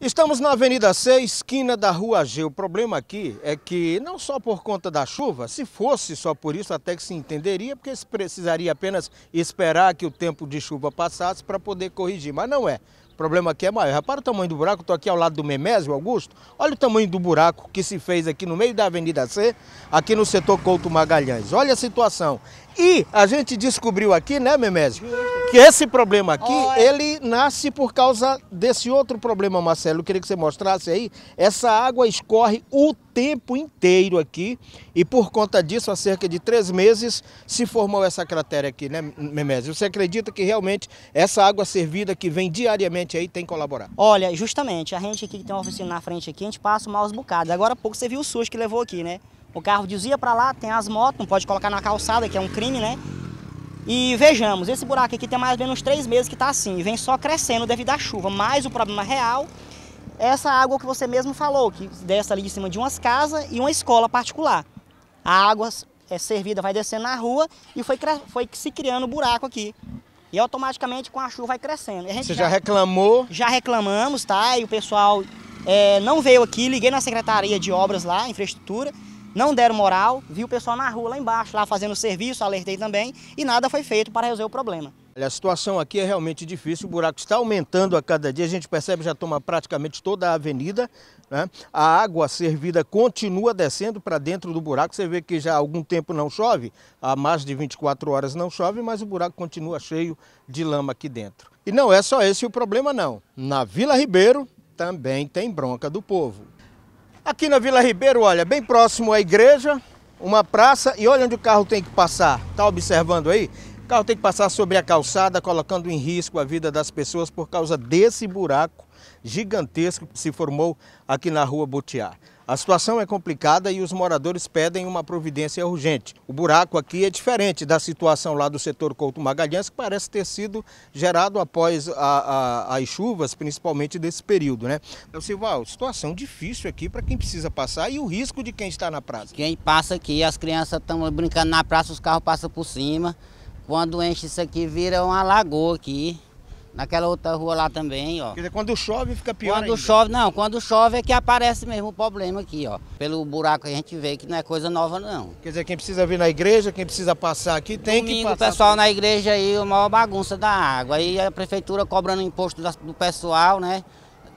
Estamos na Avenida C, esquina da Rua G. O problema aqui é que, não só por conta da chuva, se fosse só por isso até que se entenderia, porque se precisaria apenas esperar que o tempo de chuva passasse para poder corrigir, mas não é problema aqui é maior. Repara o tamanho do buraco, estou aqui ao lado do Memésio Augusto. Olha o tamanho do buraco que se fez aqui no meio da Avenida C, aqui no setor Couto Magalhães. Olha a situação. E a gente descobriu aqui, né, Memésio, que esse problema aqui, Olha. ele nasce por causa desse outro problema, Marcelo. Eu queria que você mostrasse aí. Essa água escorre o tempo inteiro aqui e por conta disso, há cerca de três meses, se formou essa cratera aqui, né, Memésio? Você acredita que realmente essa água servida que vem diariamente aí tem que colaborar? Olha, justamente, a gente aqui que tem uma oficina na frente aqui, a gente passa maus bocados. Agora há pouco você viu o SUS que levou aqui, né? O carro dizia para lá, tem as motos, não pode colocar na calçada, que é um crime, né? E vejamos, esse buraco aqui tem mais ou menos três meses que está assim, vem só crescendo devido à chuva, mas o problema real é essa água que você mesmo falou, que desce ali de cima de umas casas e uma escola particular a água é servida vai descendo na rua e foi, foi se criando um buraco aqui. E automaticamente com a chuva vai crescendo. Você já, já, reclamou? Já reclamamos, tá? E o pessoal é, não veio aqui, liguei na Secretaria de Obras lá, Infraestrutura, não deram moral, vi o pessoal na rua lá embaixo, lá fazendo serviço, alertei também, e nada foi feito para resolver o problema. A situação aqui é realmente difícil, o buraco está aumentando a cada dia, a gente percebe já toma praticamente toda a avenida. Né? A água servida continua descendo para dentro do buraco, você vê que já há algum tempo não chove, há mais de 24 horas não chove, mas o buraco continua cheio de lama aqui dentro. E não é só esse o problema não, na Vila Ribeiro também tem bronca do povo. Aqui na Vila Ribeiro, olha, bem próximo à igreja, uma praça e olha onde o carro tem que passar. Está observando aí? O carro tem que passar sobre a calçada, colocando em risco a vida das pessoas por causa desse buraco gigantesco que se formou aqui na rua Butiá. A situação é complicada e os moradores pedem uma providência urgente. O buraco aqui é diferente da situação lá do setor Couto Magalhães, que parece ter sido gerado após a, a, as chuvas, principalmente desse período, né? Então, Silval, situação difícil aqui para quem precisa passar e o risco de quem está na praça. Quem passa aqui, as crianças estão brincando na praça, os carros passam por cima. Quando enche isso aqui, vira uma lagoa aqui. Naquela outra rua lá também, ó. Quer dizer, quando chove fica pior Quando ainda. chove, não, quando chove é que aparece mesmo o problema aqui, ó. Pelo buraco que a gente vê que não é coisa nova, não. Quer dizer, quem precisa vir na igreja, quem precisa passar aqui, tem Domingo, que passar. o pessoal por... na igreja aí, a maior bagunça da água. Aí a prefeitura cobrando imposto do pessoal, né?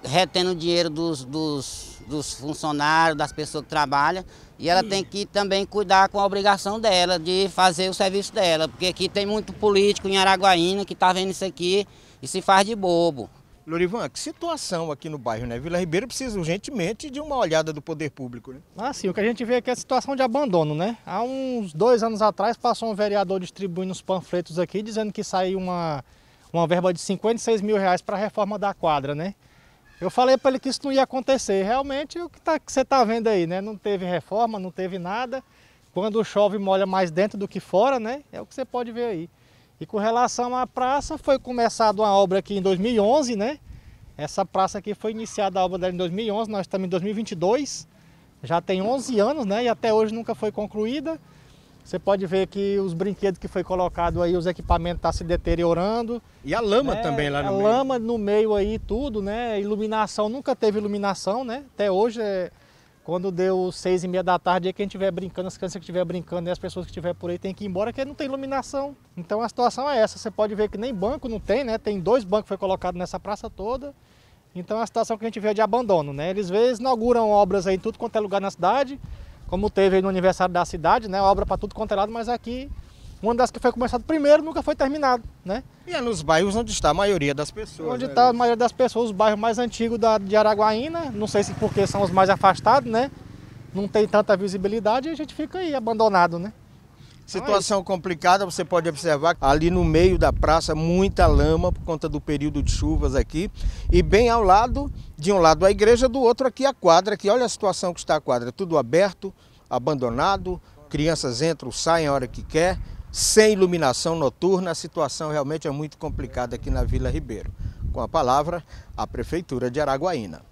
Retendo o dinheiro dos, dos dos funcionários, das pessoas que trabalham. E ela tem que também cuidar com a obrigação dela, de fazer o serviço dela. Porque aqui tem muito político em Araguaína que está vendo isso aqui e se faz de bobo. Lorivan, que situação aqui no bairro, né? Vila Ribeira precisa urgentemente de uma olhada do poder público, né? Ah, sim, o que a gente vê aqui é, é a situação de abandono, né? Há uns dois anos atrás passou um vereador distribuindo os panfletos aqui, dizendo que saiu uma, uma verba de 56 mil reais para a reforma da quadra, né? Eu falei para ele que isso não ia acontecer. Realmente, o que, tá, que você está vendo aí, né? Não teve reforma, não teve nada. Quando chove, molha mais dentro do que fora, né? É o que você pode ver aí. E com relação à praça, foi começada uma obra aqui em 2011, né? Essa praça aqui foi iniciada a obra dela em 2011, nós estamos em 2022. Já tem 11 anos, né? E até hoje nunca foi concluída. Você pode ver que os brinquedos que foi colocado aí, os equipamentos estão tá se deteriorando. E a lama né? também lá no a meio. A lama no meio aí, tudo, né? Iluminação, nunca teve iluminação, né? Até hoje, é... quando deu seis e meia da tarde, aí quem estiver brincando, as crianças que estiver brincando e as pessoas que estiver por aí tem que ir embora, porque não tem iluminação. Então a situação é essa. Você pode ver que nem banco não tem, né? Tem dois bancos que foi colocado nessa praça toda. Então é a situação que a gente vê é de abandono, né? Eles, às vezes, inauguram obras aí em tudo quanto é lugar na cidade, como teve aí no aniversário da cidade, né? Obra para tudo quanto é lado, mas aqui uma das que foi começada primeiro nunca foi terminada, né? E é nos bairros onde está a maioria das pessoas. Onde está né? Tá a maioria das pessoas, os bairros mais antigos da, de Araguaína, né? não sei se porque são os mais afastados, né? Não tem tanta visibilidade e a gente fica aí abandonado, né? Situação complicada, você pode observar ali no meio da praça muita lama por conta do período de chuvas aqui. E bem ao lado, de um lado a igreja, do outro aqui a quadra, que olha a situação que está a quadra, tudo aberto, abandonado, crianças entram, saem a hora que quer, sem iluminação noturna, a situação realmente é muito complicada aqui na Vila Ribeiro. Com a palavra, a Prefeitura de Araguaína.